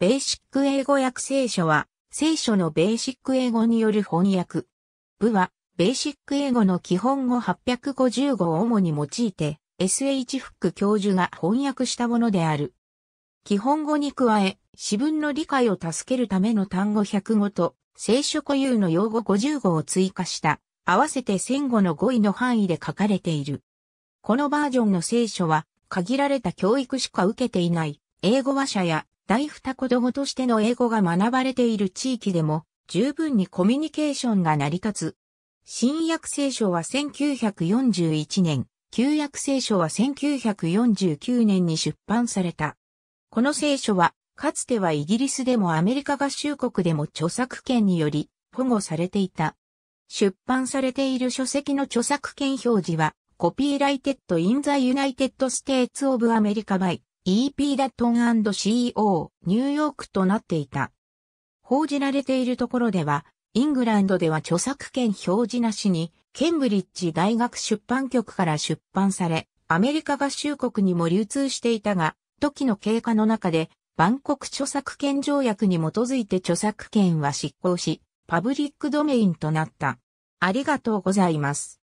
ベーシック英語訳聖書は、聖書のベーシック英語による翻訳。部は、ベーシック英語の基本語850語を主に用いて、S.H. フック教授が翻訳したものである。基本語に加え、詩文の理解を助けるための単語100語と、聖書固有の用語50語を追加した、合わせて1000語の語彙の範囲で書かれている。このバージョンの聖書は、限られた教育しか受けていない、英語話者や大二子供としての英語が学ばれている地域でも十分にコミュニケーションが成り立つ。新約聖書は1941年、旧約聖書は1949年に出版された。この聖書は、かつてはイギリスでもアメリカ合衆国でも著作権により保護されていた。出版されている書籍の著作権表示は、コピーライテッド・イン・ザ・ユナイテッド・ステーツ・オブ・アメリカ・バイ。EP ダットン &CO ニューヨークとなっていた。報じられているところでは、イングランドでは著作権表示なしに、ケンブリッジ大学出版局から出版され、アメリカ合衆国にも流通していたが、時の経過の中で、万国著作権条約に基づいて著作権は執行し、パブリックドメインとなった。ありがとうございます。